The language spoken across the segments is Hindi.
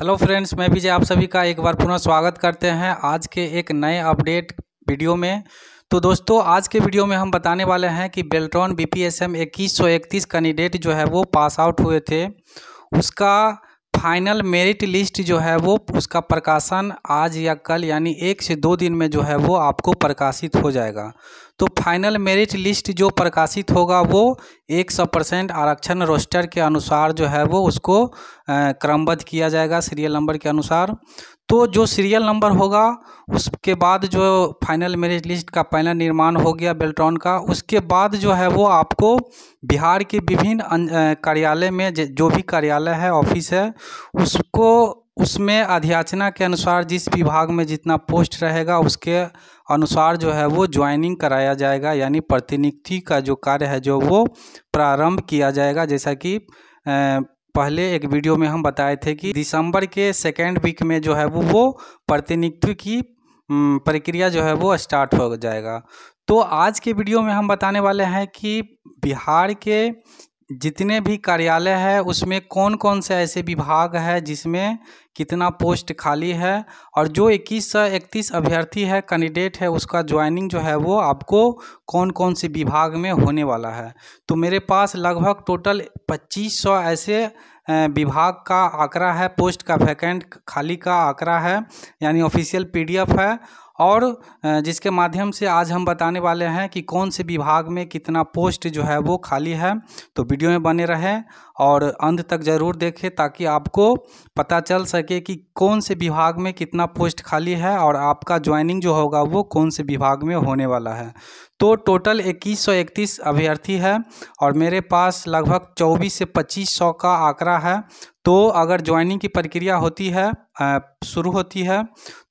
हेलो फ्रेंड्स मैं विजय आप सभी का एक बार पुनः स्वागत करते हैं आज के एक नए अपडेट वीडियो में तो दोस्तों आज के वीडियो में हम बताने वाले हैं कि Beltron B P S M इक्कीस सौ इकतीस कैंडिडेट जो है वो पास आउट हुए थे उसका फाइनल मेरिट लिस्ट जो है वो उसका प्रकाशन आज या कल यानी एक से दो दिन में जो है वो आपको प्रकाशित हो जाएगा तो फाइनल मेरिट लिस्ट जो प्रकाशित होगा वो एक सौ परसेंट आरक्षण रोस्टर के अनुसार जो है वो उसको क्रमबद्ध किया जाएगा सीरियल नंबर के अनुसार तो जो सीरियल नंबर होगा उसके बाद जो फाइनल मेरिट लिस्ट का पैनल निर्माण हो गया बेल्ट्रॉन का उसके बाद जो है वो आपको बिहार के विभिन्न अं, कार्यालय में जो भी कार्यालय है ऑफिस है उसको उसमें अध्याचना के अनुसार जिस विभाग में जितना पोस्ट रहेगा उसके अनुसार जो है वो ज्वाइनिंग कराया जाएगा यानी प्रतिनिधि का जो कार्य है जो वो प्रारंभ किया जाएगा जैसा कि पहले एक वीडियो में हम बताए थे कि दिसंबर के सेकेंड वीक में जो है वो वो प्रतिनिधित्व की प्रक्रिया जो है वो स्टार्ट हो जाएगा तो आज के वीडियो में हम बताने वाले हैं कि बिहार के जितने भी कार्यालय है उसमें कौन कौन से ऐसे विभाग है जिसमें कितना पोस्ट खाली है और जो इक्कीस सौ इकतीस अभ्यर्थी है कैंडिडेट है उसका ज्वाइनिंग जो है वो आपको कौन कौन से विभाग में होने वाला है तो मेरे पास लगभग टोटल पच्चीस सौ ऐसे विभाग का आंकड़ा है पोस्ट का वैकेंट खाली का आंकड़ा है यानी ऑफिशियल पीडीएफ है और जिसके माध्यम से आज हम बताने वाले हैं कि कौन से विभाग में कितना पोस्ट जो है वो खाली है तो वीडियो में बने रहें और अंत तक ज़रूर देखें ताकि आपको पता चल सके कि कौन से विभाग में कितना पोस्ट खाली है और आपका ज्वाइनिंग जो होगा वो कौन से विभाग में होने वाला है तो टोटल इक्कीस सौ इकतीस अभ्यर्थी है और मेरे पास लगभग चौबीस से पच्चीस सौ का आंकड़ा है तो अगर ज्वाइनिंग की प्रक्रिया होती है शुरू होती है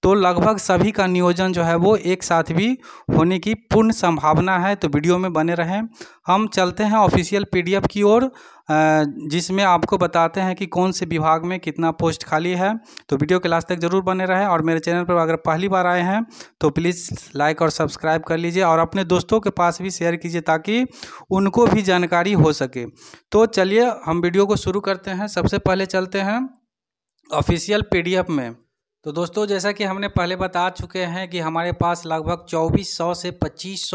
तो लगभग सभी का नियोजन जो है वो एक साथ भी होने की पूर्ण संभावना है तो वीडियो में बने रहें हम चलते हैं ऑफिशियल पीडीएफ की ओर जिसमें आपको बताते हैं कि कौन से विभाग में कितना पोस्ट खाली है तो वीडियो के लास्ट तक ज़रूर बने रहें और मेरे चैनल पर अगर पहली बार आए हैं तो प्लीज़ लाइक और सब्सक्राइब कर लीजिए और अपने दोस्तों के पास भी शेयर कीजिए ताकि उनको भी जानकारी हो सके तो चलिए हम वीडियो को शुरू करते हैं सबसे पहले चलते हैं ऑफिशियल पी में तो दोस्तों जैसा कि हमने पहले बता चुके हैं कि हमारे पास लगभग चौबीस से पच्चीस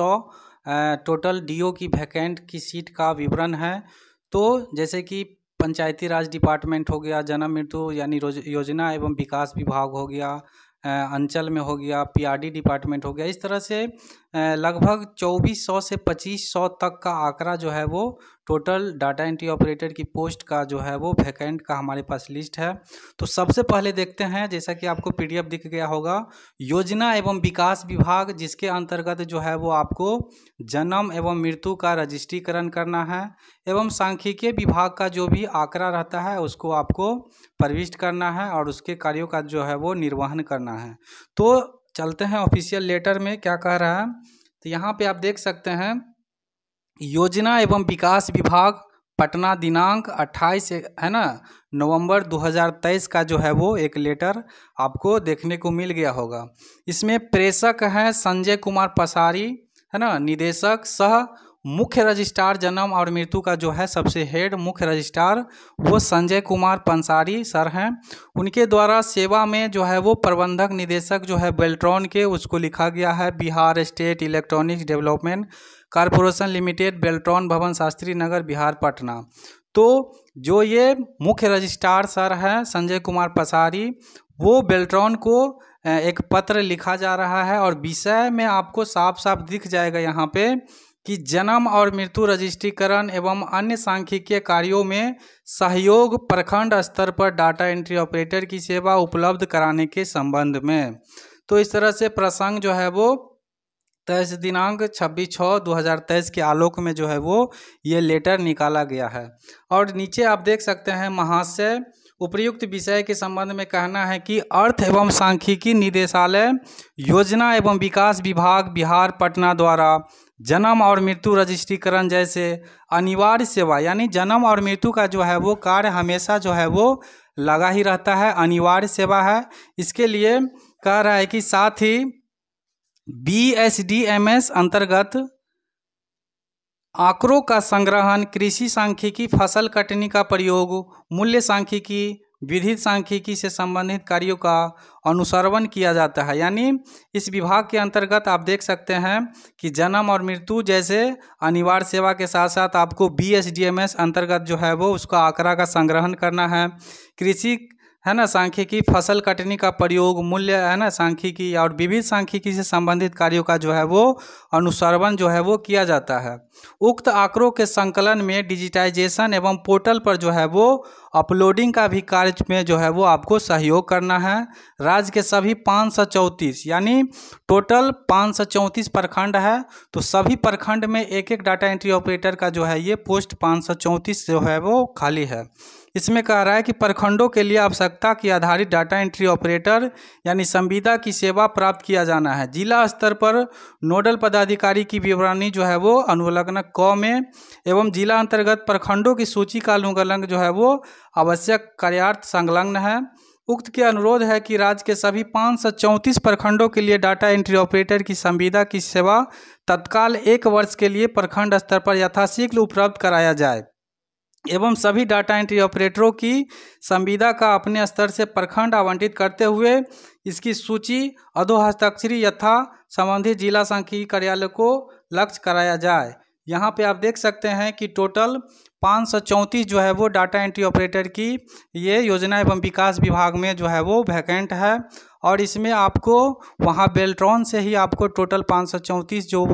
टोटल डी की वैकेंट की सीट का विवरण है तो जैसे कि पंचायती राज डिपार्टमेंट हो गया जन्म मृत्यु यानी योजना एवं विकास विभाग हो गया अंचल में हो गया पीआरडी डिपार्टमेंट हो गया इस तरह से लगभग 2400 से 2500 तक का आंकड़ा जो है वो टोटल डाटा एंट्री ऑपरेटर की पोस्ट का जो है वो वैकेंट का हमारे पास लिस्ट है तो सबसे पहले देखते हैं जैसा कि आपको पीडीएफ दिख गया होगा योजना एवं विकास विभाग जिसके अंतर्गत जो है वो आपको जन्म एवं मृत्यु का रजिस्ट्रीकरण करना है एवं सांख्यिकीय विभाग का जो भी आंकड़ा रहता है उसको आपको प्रविष्ट करना है और उसके कार्यों का जो है वो निर्वहन करना है तो चलते हैं ऑफिशियल लेटर में क्या कह रहा है तो यहाँ पे आप देख सकते हैं योजना एवं विकास विभाग पटना दिनांक 28 है ना नवंबर 2023 का जो है वो एक लेटर आपको देखने को मिल गया होगा इसमें प्रेषक हैं संजय कुमार पसारी है ना निदेशक सह मुख्य रजिस्ट्रार जन्म और मृत्यु का जो है सबसे हेड मुख्य रजिस्ट्रार वो संजय कुमार पंसारी सर हैं उनके द्वारा सेवा में जो है वो प्रबंधक निदेशक जो है बेल्ट्रॉन के उसको लिखा गया है Bihar state electronics development corporation limited Beltron Bhawan Shastri नगर बिहार पटना तो जो ये मुख्य रजिस्ट्रार सर हैं संजय कुमार पसारी वो बेल्ट्रॉन को एक पत्र लिखा जा रहा है और विषय में आपको साफ साफ दिख जाएगा यहाँ पे कि जन्म और मृत्यु रजिस्ट्रीकरण एवं अन्य सांख्यिकीय कार्यों में सहयोग प्रखंड स्तर पर डाटा एंट्री ऑपरेटर की सेवा उपलब्ध कराने के संबंध में तो इस तरह से प्रसंग जो है वो तेईस दिनांक 26 छः 2023 के आलोक में जो है वो ये लेटर निकाला गया है और नीचे आप देख सकते हैं महाशय उपयुक्त विषय के संबंध में कहना है कि अर्थ एवं सांख्यिकी निदेशालय योजना एवं विकास विभाग बिहार पटना द्वारा जन्म और मृत्यु रजिस्ट्रीकरण जैसे अनिवार्य सेवा यानी जन्म और मृत्यु का जो है वो कार्य हमेशा जो है वो लगा ही रहता है अनिवार्य सेवा है इसके लिए कह रहा है कि साथ ही B S D M S अंतर्गत आंकड़ों का संग्रहण कृषि सांख्यिकी फसल कटनी का प्रयोग मूल्य सांख्यिकी विधि सांख्यिकी से संबंधित कार्यों का अनुसरण किया जाता है यानी इस विभाग के अंतर्गत आप देख सकते हैं कि जन्म और मृत्यु जैसे अनिवार्य सेवा के साथ साथ आपको B S D M S अंतर्गत जो है वो उसका आंकड़ा का संग्रहण करना है कृषि है ना सांख्यिकी फसल कटनी का प्रयोग मूल्य है ना सांख्यिकी और विविध सांख्यिकी से संबंधित कार्यों का जो है वो अनुसरण जो है वो किया जाता है उक्त आंकड़ों के संकलन में डिजिटाइजेशन एवं पोर्टल पर जो है वो अपलोडिंग का भी कार्य में जो है वो आपको सहयोग करना है राज्य के सभी पाँच सौ चौंतीस यानी टोटल पाँच सौ चौंतीस प्रखंड है तो सभी प्रखंड में एक एक डाटा एंट्री ऑपरेटर का जो है ये पोस्ट पाँच सौ चौंतीस जो है वो खाली है इसमें कह रहा है कि प्रखंडों के लिए आवश्यकता की आधारित डाटा एंट्री ऑपरेटर यानी संविदा की सेवा प्राप्त किया जाना है जिला स्तर पर नोडल पदाधिकारी की विवरणी जो है वो अनुलग्न क में एवं जिला अंतर्गत प्रखंडों की सूची का अनुगलन जो है वो आवश्यक कार्यार्थ संलग्न है उक्त के अनुरोध है कि राज्य के सभी पाँच प्रखंडों के लिए डाटा एंट्री ऑपरेटर की संविदा की सेवा तत्काल एक वर्ष के लिए प्रखंड स्तर पर यथाशीघ्र उपलब्ध कराया जाए एवं सभी डाटा एंट्री ऑपरेटरों की संविदा का अपने स्तर से प्रखंड आवंटित करते हुए इसकी सूची अधोहस्ताक्षरी यथा संबंधित जिला सांख्यिकी कार्यालय को लक्ष्य कराया जाए यहाँ पे आप देख सकते हैं कि टोटल पाँच जो है वो डाटा एंट्री ऑपरेटर की ये योजना एवं विकास विभाग में जो है वो वैकेंट है और इसमें आपको वहाँ बेल्ट्रॉन से ही आपको टोटल पाँच जो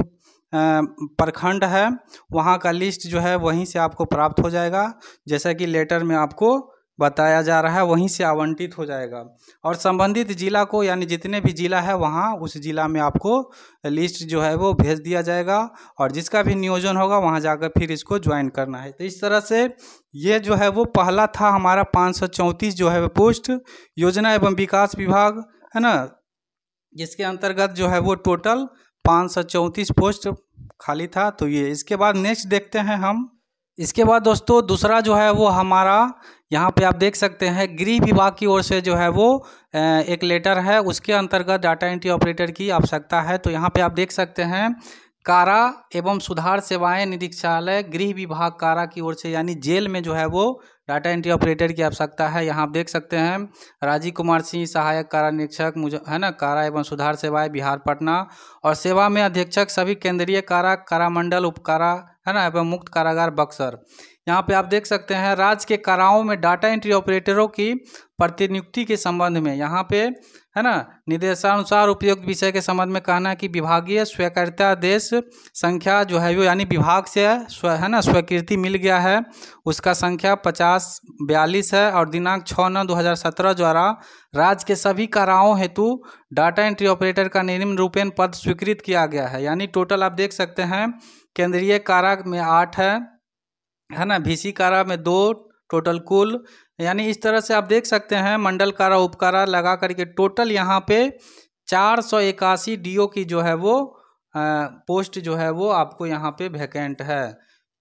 प्रखंड है वहाँ का लिस्ट जो है वहीं से आपको प्राप्त हो जाएगा जैसा कि लेटर में आपको बताया जा रहा है वहीं से आवंटित हो जाएगा और संबंधित ज़िला को यानी जितने भी ज़िला है वहाँ उस ज़िला में आपको लिस्ट जो है वो भेज दिया जाएगा और जिसका भी नियोजन होगा वहाँ जाकर फिर इसको ज्वाइन करना है तो इस तरह से ये जो है वो पहला था हमारा पाँच जो है वो पोस्ट योजना एवं विकास विभाग है ना जिसके अंतर्गत जो है वो टोटल पाँच सौ चौंतीस पोस्ट खाली था तो ये इसके बाद नेक्स्ट देखते हैं हम इसके बाद दोस्तों दूसरा जो है वो हमारा यहाँ पे आप देख सकते हैं गृह विभाग की ओर से जो है वो एक लेटर है उसके अंतर्गत डाटा एंट्री ऑपरेटर की आवश्यकता है तो यहाँ पे आप देख सकते हैं कारा एवं सुधार सेवाएं निरीक्षालय गृह विभाग कारा की ओर से यानी जेल में जो है वो डाटा एंट्री ऑपरेटर की आवश्यकता है यहाँ आप देख सकते हैं राजीव कुमार सिंह सहायक कारा निरीक्षक मुझे है ना कारा एवं सुधार सेवाएं बिहार पटना और सेवा में अधीक्षक सभी केंद्रीय कारा कारामंडल उपकारा है ना एवं मुक्त कारागार बक्सर यहाँ पे आप देख सकते हैं राज्य के काराओं में डाटा एंट्री ऑपरेटरों की प्रतिनियुक्ति के संबंध में यहाँ पे है ना निर्देशानुसार उपयुक्त विषय के संबंध में कहना है कि विभागीय स्वीकारिता देश संख्या जो है वो यानी विभाग से है, है ना स्वीकृति मिल गया है उसका संख्या पचास बयालीस है और दिनांक छः नौ दो हज़ार सत्रह द्वारा राज्य के सभी काराओं हेतु डाटा एंट्री ऑपरेटर का निम्न रूपेण पद स्वीकृत किया गया है यानी टोटल आप देख सकते हैं केंद्रीय कारा में आठ है है ना भीसी कारा में दो टोटल कुल यानी इस तरह से आप देख सकते हैं मंडल कारा उपकारा लगा करके टोटल यहाँ पे चार सौ इक्यासी डी की जो है वो पोस्ट जो है वो आपको यहाँ पे वैकेंट है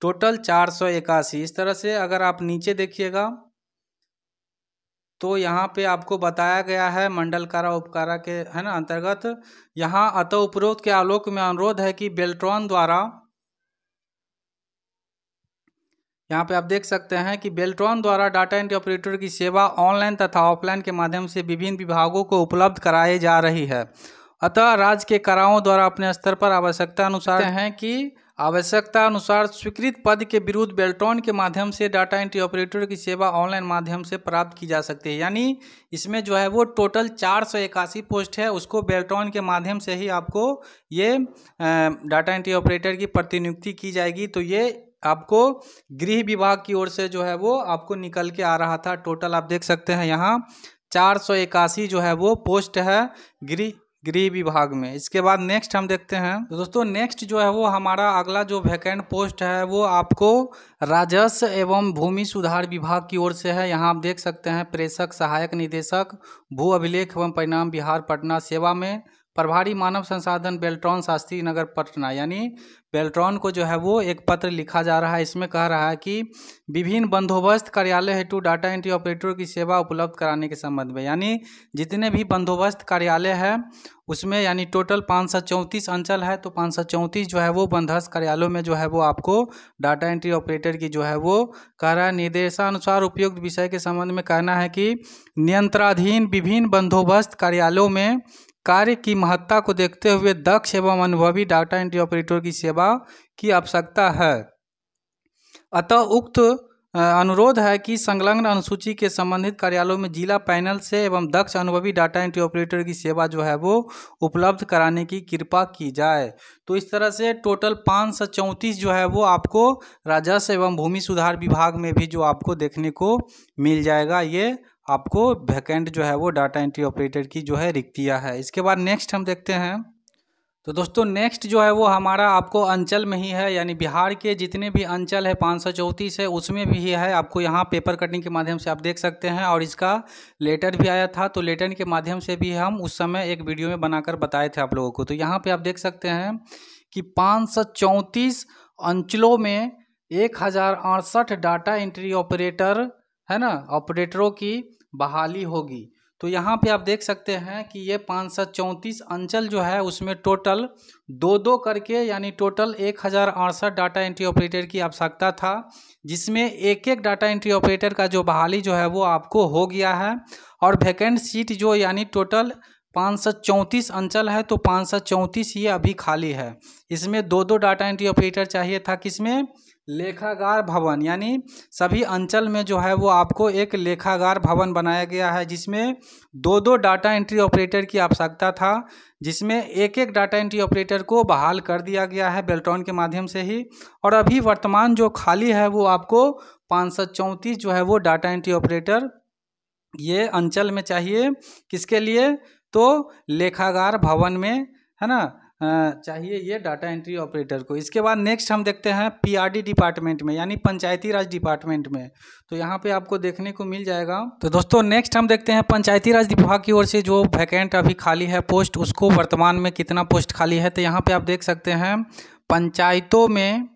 टोटल चार सौ इक्यासी इस तरह से अगर आप नीचे देखिएगा तो यहाँ पे आपको बताया गया है मंडल कारा उपकारा के है ना अंतर्गत यहाँ अत उपरोध के आलोक में अनुरोध है कि बेल्ट्रॉन द्वारा यहाँ पे आप देख सकते हैं कि बेल्ट्रॉन द्वारा डाटा एंट्री ऑपरेटर की सेवा ऑनलाइन तथा ऑफलाइन के माध्यम से विभिन्न विभागों को उपलब्ध कराई जा रही है अतः राज्य के कराओं द्वारा अपने स्तर पर आवश्यकता अनुसार हैं कि आवश्यकता अनुसार स्वीकृत पद के विरुद्ध बेल्ट्रॉन के माध्यम से डाटा एंट्री ऑपरेटर की सेवा ऑनलाइन माध्यम से प्राप्त की जा सकती है यानी इसमें जो है वो टोटल चार सौ इक्यासी पोस्ट है उसको बेल्ट्रॉन के माध्यम से ही आपको ये डाटा एंट्री ऑपरेटर की प्रतिनियुक्ति की जाएगी तो ये आपको गृह विभाग की ओर से जो है वो आपको निकल के आ रहा था टोटल आप देख सकते हैं यहाँ चार सौ इक्यासी जो है वो पोस्ट है गृह गृह विभाग में इसके बाद नेक्स्ट हम देखते हैं तो दोस्तों नेक्स्ट जो है वो हमारा अगला जो वैकेंट पोस्ट है वो आपको राजस्व एवं भूमि सुधार विभाग की ओर से है यहाँ आप देख सकते हैं प्रेषक सहायक निदेशक भू अभिलेख एवं परिणाम बिहार पटना सेवा में प्रभारी मानव संसाधन बेल्ट्रॉन शास्त्री नगर पटना यानी बेल्ट्रॉन को जो है वो एक पत्र लिखा जा रहा है इसमें कह रहा है कि विभिन्न बंदोबस्त कार्यालय हेतु डाटा एंट्री ऑपरेटर की सेवा उपलब्ध कराने के संबंध में यानी जितने भी बंदोबस्त कार्यालय है उसमें यानी टोटल पाँच सौ चौंतीस अंचल है तो पाँच सौ चौंतीस जो है वो बंदोबस्त कार्यालयों में जो है वो आपको डाटा एंट्री ऑपरेटर की जो है वो कह रहा है निर्देशानुसार उपयुक्त विषय के संबंध में कहना है कि नियंत्रणाधीन विभिन्न बंदोबस्त कार्यालयों में कार्य की महत्ता को देखते हुए दक्ष एवं अनुभवी डाटा एंट्री ऑपरेटर की सेवा की आवश्यकता है अतः उक्त अनुरोध है कि संलग्न अनुसूची के संबंधित कार्यालयों में जिला पैनल से एवं दक्ष अनुभवी डाटा एंट्री ऑपरेटर की सेवा जो है वो उपलब्ध कराने की कृपा की जाए तो इस तरह से टोटल पाँच सौ चौंतीस जो है वो आपको राजस्व एवं भूमि सुधार विभाग में भी जो आपको देखने को मिल जाएगा ये आपको वैकेंट जो है वो डाटा एंट्री ऑपरेटर की जो है रिक्तिया है इसके बाद नेक्स्ट हम देखते हैं तो दोस्तों नेक्स्ट जो है वो हमारा आपको अंचल में ही है यानी बिहार के जितने भी अंचल है पाँच सौ चौंतीस है उसमें भी है आपको यहाँ पेपर कटिंग के माध्यम से आप देख सकते हैं और इसका लेटर भी आया था तो लेटर के माध्यम से भी हम उस समय एक वीडियो में बनाकर बताए थे आप लोगों को तो यहाँ पर आप देख सकते हैं कि पाँच सौ चौंतीस अंचलों में एक हज़ार अड़सठ डाटा एंट्री ऑपरेटर है ना ऑपरेटरों की बहाली होगी तो यहाँ पे आप देख सकते हैं कि ये पाँच सौ चौंतीस अंचल जो है उसमें टोटल दो दो करके यानी टोटल एक हज़ार अड़सठ डाटा एंट्री ऑपरेटर की आवश्यकता था जिसमें एक एक डाटा एंट्री ऑपरेटर का जो बहाली जो है वो आपको हो गया है और वैकेंट सीट जो यानी टोटल पाँच सौ चौंतीस अंचल है तो पाँच सौ चौंतीस ये अभी खाली है इसमें दो दो डाटा एंट्री ऑपरेटर चाहिए था किसमें लेखागार भवन यानी सभी अंचल में जो है वो आपको एक लेखागार भवन बनाया गया है जिसमें दो दो डाटा एंट्री ऑपरेटर की आवश्यकता था जिसमें एक एक डाटा एंट्री ऑपरेटर को बहाल कर दिया गया है बेल्ट्रॉन के माध्यम से ही और अभी वर्तमान जो खाली है वो आपको पाँच जो है वो डाटा एंट्री ऑपरेटर ये अंचल में चाहिए किसके लिए तो लेखागार भवन में है ना हाँ, चाहिए ये डाटा एंट्री ऑपरेटर को इसके बाद नेक्स्ट हम देखते हैं पीआरडी डिपार्टमेंट में यानी पंचायती राज डिपार्टमेंट में तो यहाँ पे आपको देखने को मिल जाएगा तो दोस्तों नेक्स्ट हम देखते हैं पंचायती राज विभाग की ओर से जो वैकेंट अभी खाली है पोस्ट उसको वर्तमान में कितना पोस्ट खाली है तो यहाँ पर आप देख सकते हैं पंचायतों में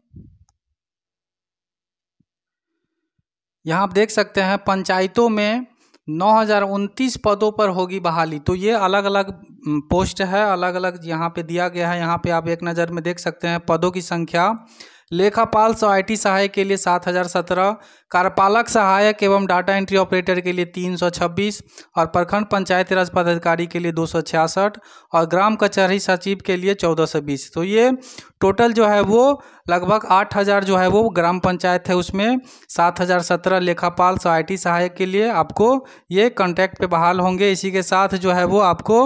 यहाँ आप देख सकते हैं पंचायतों में नौ हज़ार उनतीस पदों पर होगी बहाली तो ये अलग अलग पोस्ट है अलग अलग यहाँ पे दिया गया है यहाँ पे आप एक नज़र में देख सकते हैं पदों की संख्या लेखापाल सहायटी सहायक के लिए सात हज़ार सत्रह कार्यपालक सहायक एवं डाटा एंट्री ऑपरेटर के लिए तीन सौ छब्बीस और प्रखंड पंचायत राज पदाधिकारी के लिए दो सौ छियासठ और ग्राम कचहरी सचिव के लिए चौदह सौ बीस तो ये टोटल जो है वो लगभग आठ हज़ार जो है वो ग्राम पंचायत है उसमें सात हज़ार सत्रह लेखापाल सहायटी सहायक के लिए आपको ये कॉन्टैक्ट पर बहाल होंगे इसी के साथ जो है वो आपको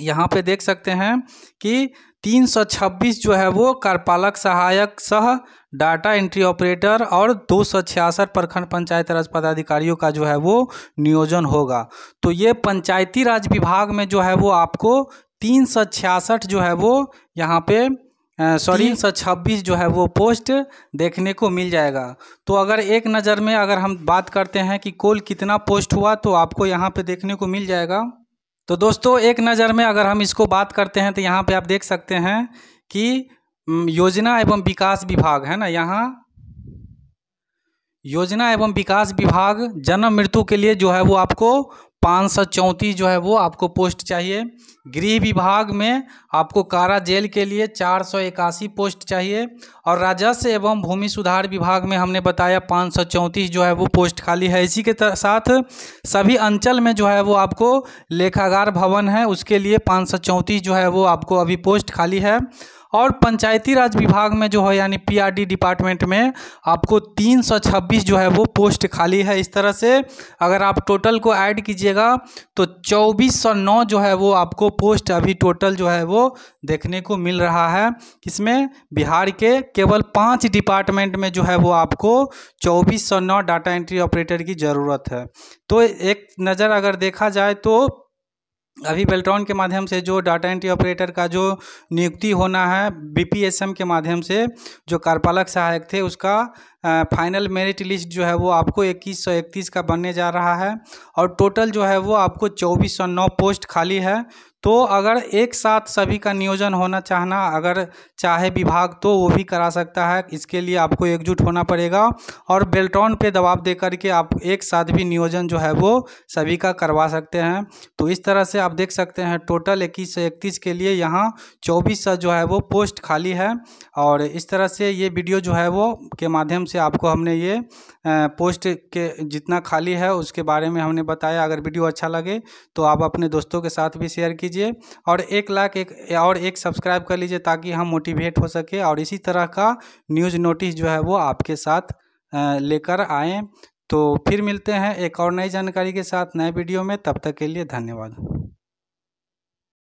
यहाँ पे देख सकते हैं कि तीन सौ छब्बीस जो है वो कार्यपालक सहायक सह डाटा एंट्री ऑपरेटर और दो सौ छियासठ प्रखंड पंचायत राज पदाधिकारियों का जो है वो नियोजन होगा तो ये पंचायती राज विभाग में जो है वो आपको तीन सौ छियासठ जो है वो यहाँ पे सॉरी तीन सौ छब्बीस जो है वो पोस्ट देखने को मिल जाएगा तो अगर एक नज़र में अगर हम बात करते हैं कि कुल कितना पोस्ट हुआ तो आपको यहाँ पे देखने को मिल जाएगा तो दोस्तों एक नज़र में अगर हम इसको बात करते हैं तो यहाँ पे आप देख सकते हैं कि योजना एवं विकास विभाग है ना यहाँ योजना एवं विकास विभाग जन्म मृत्यु के लिए जो है वो आपको पाँच सौ चौंतीस जो है वो आपको पोस्ट चाहिए गृह विभाग में आपको कारा जेल के लिए चार सौ इक्यासी पोस्ट चाहिए और राजस्व एवं भूमि सुधार विभाग में हमने बताया पाँच सौ चौंतीस जो है वो पोस्ट खाली है इसी के साथ सभी अंचल में जो है वो आपको लेखागार भवन है उसके लिए पाँच सौ चौंतीस जो है वो आपको अभी पोस्ट खाली है और पंचायती राज विभाग में जो है यानी पीआरडी डिपार्टमेंट में आपको 326 जो है वो पोस्ट खाली है इस तरह से अगर आप टोटल को ऐड कीजिएगा तो 2409 जो है वो आपको पोस्ट अभी टोटल जो है वो देखने को मिल रहा है इसमें बिहार के केवल पाँच डिपार्टमेंट में जो है वो आपको 2409 डाटा एंट्री ऑपरेटर की ज़रूरत है तो एक नज़र अगर देखा जाए तो अभी बेल्ट्रॉन के माध्यम से जो डाटा एंट्री ऑपरेटर का जो नियुक्ति होना है बीपीएसएम के माध्यम से जो कार्यपालक सहायक थे उसका फाइनल मेरिट लिस्ट जो है वो आपको इक्कीस सौ इकतीस का बनने जा रहा है और टोटल जो है वो आपको चौबीस सौ नौ पोस्ट खाली है तो अगर एक साथ सभी का नियोजन होना चाहना अगर चाहे विभाग तो वो भी करा सकता है इसके लिए आपको एकजुट होना पड़ेगा और बेल्टॉन पे दबाव दे करके आप एक साथ भी नियोजन जो है वो सभी का करवा सकते हैं तो इस तरह से आप देख सकते हैं टोटल इक्कीस सौ इकतीस के लिए यहाँ चौबीस सौ जो है वो पोस्ट खाली है और इस तरह से ये वीडियो जो है वो के माध्यम से से आपको हमने ये पोस्ट के जितना खाली है उसके बारे में हमने बताया अगर वीडियो अच्छा लगे तो आप अपने दोस्तों के साथ भी शेयर कीजिए और एक लाख एक और एक सब्सक्राइब कर लीजिए ताकि हम मोटिवेट हो सके और इसी तरह का न्यूज़ नोटिस जो है वो आपके साथ लेकर आएँ तो फिर मिलते हैं एक और नई जानकारी के साथ नए वीडियो में तब तक के लिए धन्यवाद